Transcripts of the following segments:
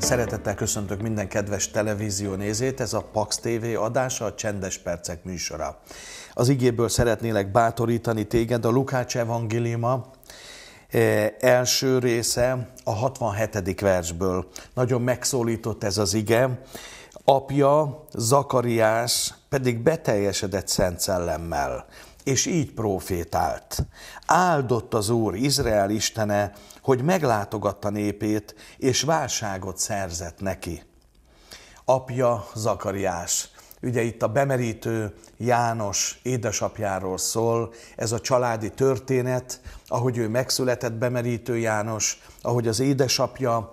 Szeretettel köszöntök minden kedves televízió nézét, ez a Pax TV adása, a Csendes Percek műsora. Az igéből szeretnélek bátorítani téged a Lukács evangéliuma eh, első része a 67. versből. Nagyon megszólított ez az ige. Apja, Zakariás pedig beteljesedett Szent Szellemmel és így profétált. Áldott az Úr Izrael istene, hogy meglátogatta népét, és válságot szerzett neki. Apja Zakariás. Ugye itt a bemerítő János édesapjáról szól, ez a családi történet, ahogy ő megszületett bemerítő János, ahogy az édesapja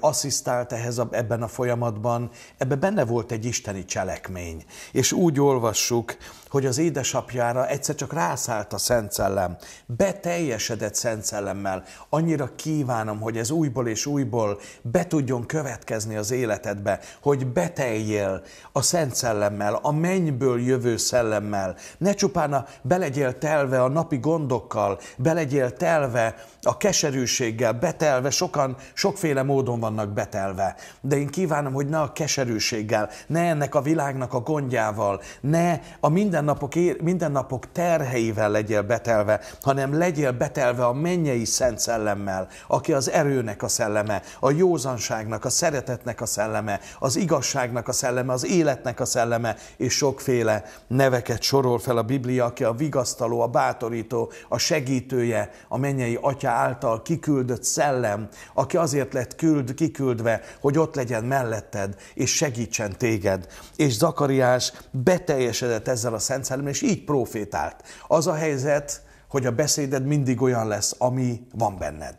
asszisztált ehhez a, ebben a folyamatban, ebben benne volt egy isteni cselekmény. És úgy olvassuk, hogy az édesapjára egyszer csak rászállt a Szent Szellem, beteljesedett Szent Szellemmel. Annyira kívánom, hogy ez újból és újból be tudjon következni az életedbe, hogy beteljél a Szent Szellemmel, a mennyből jövő szellemmel. Ne csupán a, belegyél telve a napi gondokkal, belegyél telve a keserűséggel, betelve sokan, sokféle módon módon vannak betelve. De én kívánom, hogy ne a keserűséggel, ne ennek a világnak a gondjával, ne a mindennapok, ér, mindennapok terheivel legyél betelve, hanem legyél betelve a mennyei szent szellemmel, aki az erőnek a szelleme, a józanságnak, a szeretetnek a szelleme, az igazságnak a szelleme, az életnek a szelleme, és sokféle neveket sorol fel a Biblia, aki a vigasztaló, a bátorító, a segítője, a mennyei atya által kiküldött szellem, aki azért lett küld, küld kiküldve, hogy ott legyen melletted, és segítsen téged. És Zakariás beteljesedett ezzel a Szent Szellem, és így profétált. Az a helyzet, hogy a beszéded mindig olyan lesz, ami van benned,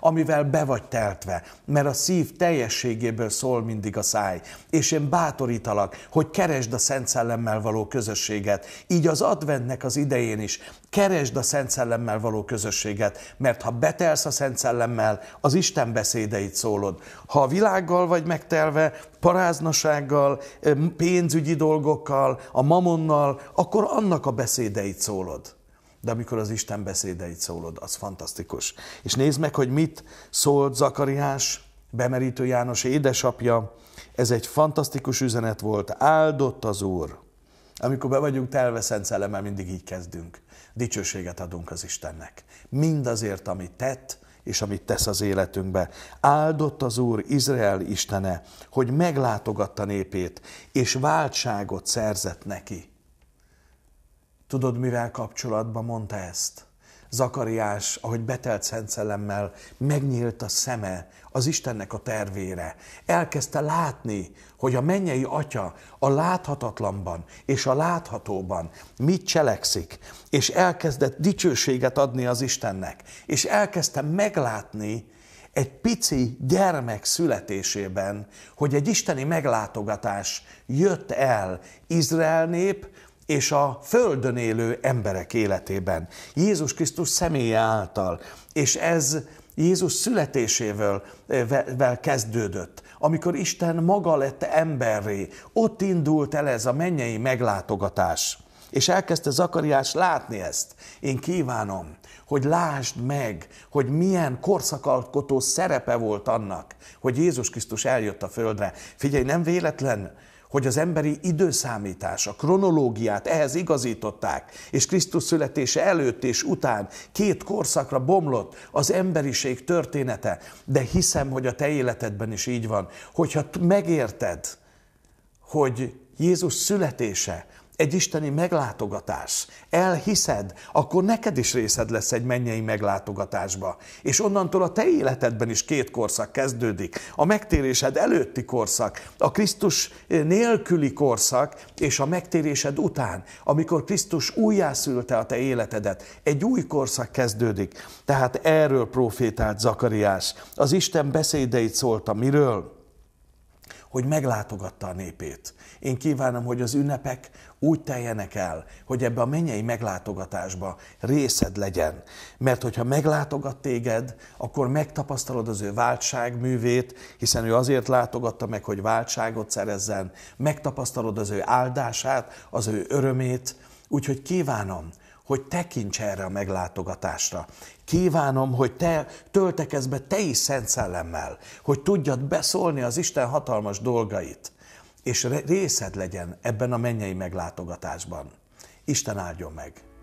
amivel be vagy teltve, mert a szív teljességéből szól mindig a száj. És én bátorítalak, hogy keresd a Szent Szellemmel való közösséget. Így az adventnek az idején is keresd a Szent Szellemmel való közösséget, mert ha betelsz a Szent Szellemmel, az Isten beszédeit szólod. Ha a világgal vagy megtelve, paráznasággal, pénzügyi dolgokkal, a mamonnal, akkor annak a beszédeit szólod de amikor az Isten beszédeit szólod, az fantasztikus. És nézd meg, hogy mit szólt Zakariás, bemerítő János édesapja. Ez egy fantasztikus üzenet volt. Áldott az Úr. Amikor be vagyunk telve Szent Szellemmel, mindig így kezdünk. Dicsőséget adunk az Istennek. Mindazért, amit tett, és amit tesz az életünkbe. Áldott az Úr Izrael Istene, hogy meglátogatta népét, és váltságot szerzett neki. Tudod, mivel kapcsolatban mondta ezt? Zakariás, ahogy betelt Szent Szellemmel, megnyílt a szeme az Istennek a tervére. Elkezdte látni, hogy a mennyei atya a láthatatlanban és a láthatóban mit cselekszik, és elkezdett dicsőséget adni az Istennek, és elkezdte meglátni egy pici gyermek születésében, hogy egy isteni meglátogatás jött el Izrael nép, és a földön élő emberek életében, Jézus Krisztus személye által, és ez Jézus születésével eh, vel kezdődött, amikor Isten maga lett emberré, ott indult el ez a mennyei meglátogatás. És elkezdte Zakariás látni ezt. Én kívánom, hogy lásd meg, hogy milyen korszakalkotó szerepe volt annak, hogy Jézus Krisztus eljött a földre. Figyelj, nem véletlen, hogy az emberi időszámítás, a kronológiát ehhez igazították, és Krisztus születése előtt és után két korszakra bomlott az emberiség története, de hiszem, hogy a te életedben is így van, hogyha megérted, hogy Jézus születése egy isteni meglátogatás, elhiszed, akkor neked is részed lesz egy mennyei meglátogatásba. És onnantól a te életedben is két korszak kezdődik. A megtérésed előtti korszak, a Krisztus nélküli korszak, és a megtérésed után, amikor Krisztus újjászülte a te életedet. Egy új korszak kezdődik. Tehát erről profétált Zakariás. Az Isten beszédeit szólta miről? hogy meglátogatta a népét. Én kívánom, hogy az ünnepek úgy teljenek el, hogy ebbe a mennyei meglátogatásba részed legyen. Mert hogyha meglátogat téged, akkor megtapasztalod az ő művét, hiszen ő azért látogatta meg, hogy váltságot szerezzen, megtapasztalod az ő áldását, az ő örömét, úgyhogy kívánom, hogy tekints erre a meglátogatásra. Kívánom, hogy te töltekezz be te is szent szellemmel, hogy tudjad beszólni az Isten hatalmas dolgait és részed legyen ebben a mennyei meglátogatásban. Isten áldjon meg!